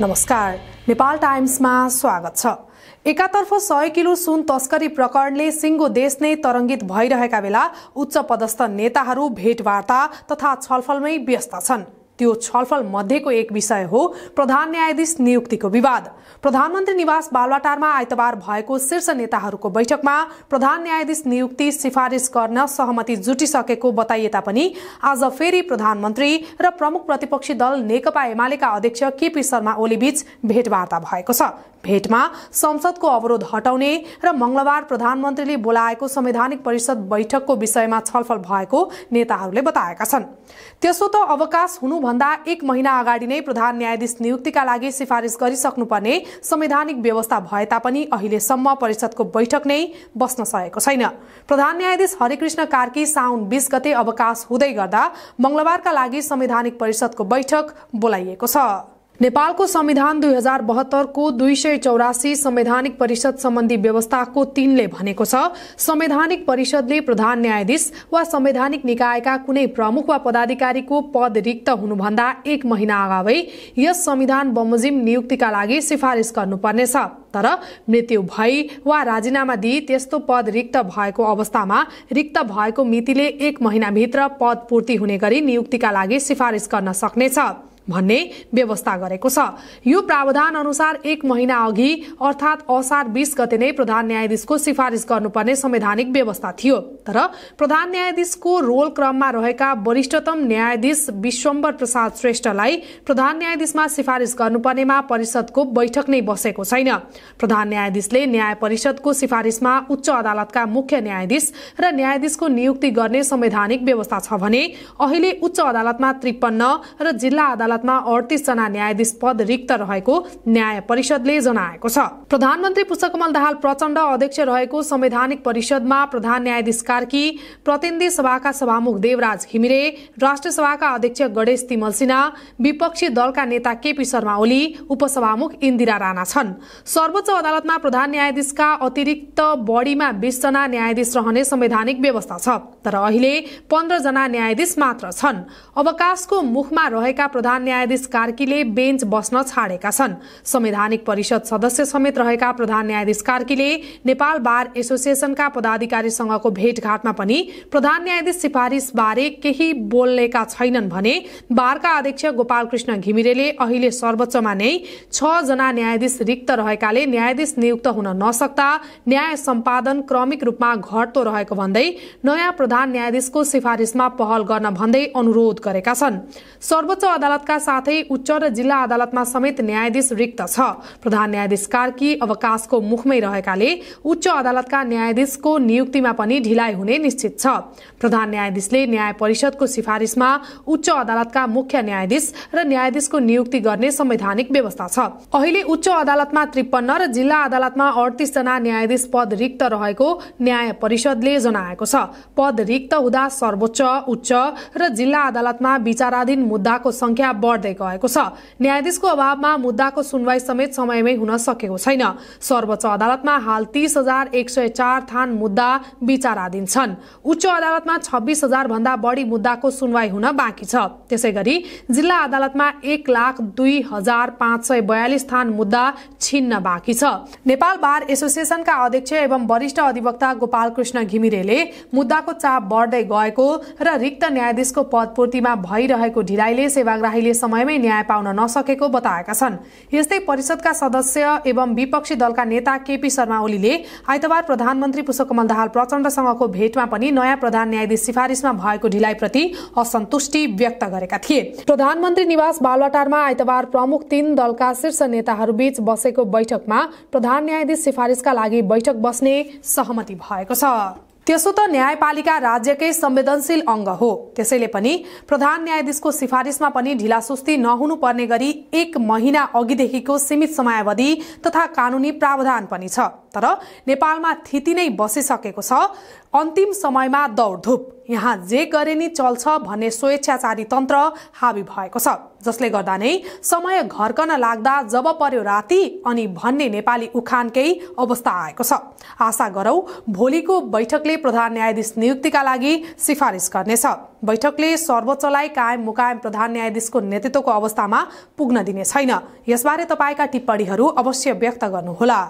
नमस्कार नेपाल टाइम्समा स्वागत छ एकातर्फ सय किलो सुन तस्करी प्रकरणले सिङ्गो देश नै तरंगित भइरहेका बेला उच्च पदस्थ नेताहरू भेटवार्ता तथा छलफलमै व्यस्त छन् त्यो छलफल मध्येको एक विषय हो प्रधान न्यायाधीश नियुक्तिको विवाद प्रधानमन्त्री निवास बालवाटारमा आइतबार भएको शीर्ष नेताहरूको बैठकमा प्रधान न्यायाधीश नियुक्ति सिफारिस गर्न सहमति जुटिसकेको बताइए तापनि आज फेरि प्रधानमन्त्री र प्रमुख प्रतिपक्षी दल नेकपा एमालेका अध्यक्ष केपी शर्मा ओलीबीच भेटवार्ता भएको छ भेटमा संसदको अवरोध हटाउने र मंगलबार प्रधानमन्त्रीले बोलाएको संवैधानिक परिषद बैठकको विषयमा छलफल भएको नेताहरूले बताएका छन् त्यसो त अवकाश हुनुभन्दा एक महिना अगाडि नै प्रधान न्यायाधीश नियुक्तिका लागि सिफारिस गरिसक्नुपर्ने संवैधानिक व्यवस्था भए तापनि अहिलेसम्म परिषदको बैठक नै बस्न सकेको छैन प्रधान न्यायाधीश हरिकृष्ण कार्की साउन बीस गते अवकाश हुँदै गर्दा मंगलबारका लागि संवैधानिक परिषदको बैठक बोलाइएको छ नेपालको संविधान दुई हजार बहत्तरको दुई सय चौरासी संवैधानिक परिषद सम्बन्धी व्यवस्थाको तीनले भनेको छ संवैधानिक परिषदले प्रधान न्यायाधीश वा संवैधानिक निकायका कुनै प्रमुख वा पदाधिकारीको पद रिक्त हुनुभन्दा एक महिना अगावै यस संविधान बमोजिम नियुक्तिका लागि सिफारिस गर्नुपर्नेछ तर मृत्यु भई वा राजीनामा दिई त्यस्तो पद रिक्त भएको अवस्थामा रिक्त भएको मितिले एक महिनाभित्र पद पूर्ति हुने गरी नियुक्तिका लागि सिफारिस गर्न सक्नेछ भन्ने व्यवस्था गरेको छ यो प्रावधान अनुसार एक महिना अघि अर्थात असार बीस गते नै प्रधान न्यायाधीशको सिफारिस गर्नुपर्ने संवैधानिक व्यवस्था थियो तर प्रधान न्यायाधीशको रोल क्रममा रहेका वरिष्ठतम न्यायाधीश विश्वम्बर प्रसाद श्रेष्ठलाई प्रधान न्यायाधीशमा सिफारिस गर्नुपर्नेमा परिषदको बैठक नै बसेको छैन प्रधान न्यायाधीशले न्याय परिषदको सिफारिसमा उच्च अदालतका मुख्य न्यायाधीश र न्यायाधीशको नियुक्ति गर्ने संवैधानिक व्यवस्था छ भने अहिले उच्च अदालतमा त्रिपन्न र जिल्ला अदालत अदालतमा अडतिसजना न्यायाधीश पद रिक्त रहेको न्याय परिषदले जनाएको छ प्रधानमन्त्री पुष्पकमल दाहाल प्रचण्ड अध्यक्ष रहेको संवैधानिक परिषदमा प्रधान न्यायाधीश कार्की प्रतिनिधि सभाका सभामुख देवराज घिमिरे राष्ट्रिय सभाका अध्यक्ष गणेश तिमल विपक्षी दलका नेता केपी शर्मा ओली उपसभामुख इन्दिरा राणा छन् सर्वोच्च अदालतमा प्रधान न्यायाधीशका अतिरिक्त बढीमा बीसजना न्यायाधीश रहने संवैधानिक व्यवस्था छ तर अहिले पन्ध्रजना न्यायाधीश मात्र छन् अवकाशको मुखमा रहेका प्रधान न्यायाधीश कार्कीले बेन्च बस्न छाडेका छन् संवैधानिक परिषद सदस्य समेत रहेका प्रधान न्यायाधीश कार्कीले नेपाल बार एसोसिएसनका पदाधिकारीसँगको भेटघाटमा पनि प्रधान न्यायाधीश बारे केही बोल्नेका छैनन् भने बारका अध्यक्ष गोपाल कृष्ण घिमिरेले अहिले सर्वोच्चमा नै छ जना न्यायाधीश रिक्त रहेकाले न्यायाधीश नियुक्त हुन नसक्दा न्याय सम्पादन क्रमिक रूपमा घट्दो रहेको भन्दै नयाँ प्रधान न्यायाधीशको सिफारिशमा पहल गर्न भन्दै अनुरोध गरेका छन् सर्वोच्च अदालतका पदका साथै उच्च र जिल्ला अदालतमा समेत न्यायाधीश रिक्त छ प्रधान न्यायाधीश कार्की अवकाशको मुखमै रहेकाले उच्च अदालतका न्यायाधीशको नियुक्तिमा पनि ढिलाइ हुने निश्चित छ प्रधान न्यायाधीशले न्याय परिषदको सिफारिसमा उच्च अदालतका मुख्य न्यायाधीश र न्यायाधीशको नियुक्ति गर्ने संवैधानिक व्यवस्था छ अहिले उच्च अदालतमा त्रिपन्न र जिल्ला अदालतमा अडतिस जना न्यायाधीश पद रिक्त रहेको न्याय परिषदले जनाएको छ पद रिक्त हुँदा सर्वोच्च उच्च र जिल्ला अदालतमा विचाराधीन मुद्दाको संख्या बढ्दै गएको छ न्यायाधीशको अभावमा मुद्दाको सुनवाई समेत समयमै हुन सकेको छैन सर्वोच्च अदालतमा हाल तीस हजार एक सय चार थान मुद्दा विचाराधीन छन् उच्च अदालतमा छब्बीस हजार भन्दा बढी मुद्दाको सुनवाई हुन बाँकी छ त्यसै गरी जिल्ला अदालतमा एक लाख दुई हजार पाँच सय बयालिस थान मुद्दा छिन्न बाँकी छ नेपाल बार एसोसिएसनका अध्यक्ष एवं वरिष्ठ अधिवक्ता गोपाल कृष्ण घिमिरेले मुद्दाको चाप बढ्दै गएको र रिक्त न्यायाधीशको पदपूर्तिमा भइरहेको ढिलाइले सेवाग्राही अहिले समयमै न्याय पाउन नसकेको बताएका छन् यस्तै परिषदका सदस्य एवं विपक्षी दलका नेता केपी शर्मा ओलीले आइतबार प्रधानमन्त्री पुष्पकमल दाहाल प्रचण्डसँगको भेटमा पनि नयाँ प्रधान न्यायाधीश सिफारिसमा भएको ढिलाइप्रति असन्तुष्टि व्यक्त गरेका थिए प्रधानमन्त्री निवास बालवाटारमा आइतबार प्रमुख तीन दलका शीर्ष नेताहरूबीच बसेको बैठकमा प्रधान न्यायाधीश सिफारिसका लागि बैठक बस्ने सहमति भएको छ त्यसो त न्यायपालिका राज्यकै संवेदनशील अङ्ग हो त्यसैले पनि प्रधान न्यायाधीशको सिफारिसमा पनि ढिलासुस्ती नहुनुपर्ने गरी एक महिना अघिदेखिको सीमित समयावधि तथा कानुनी प्रावधान पनि छ तर नेपालमा थिति नै बसिसकेको छ अन्तिम समयमा दौडधुप यहाँ जे गरे नि चल्छ भन्ने स्वेच्छाचारी तन्त्र हावी भएको छ जसले गर्दा नै समय घर्कन लाग्दा जब पर्यो राति अनि भन्ने नेपाली उखानकै अवस्था आएको छ आशा गरौ भोलिको बैठकले प्रधान न्यायाधीश नियुक्तिका लागि सिफारिस गर्नेछ बैठकले सर्वोच्चलाई कायम मुकायम प्रधान न्यायाधीशको नेतृत्वको अवस्थामा पुग्न दिने छैन यसबारे तपाईँका टिप्पणीहरू अवश्य व्यक्त गर्नुहोला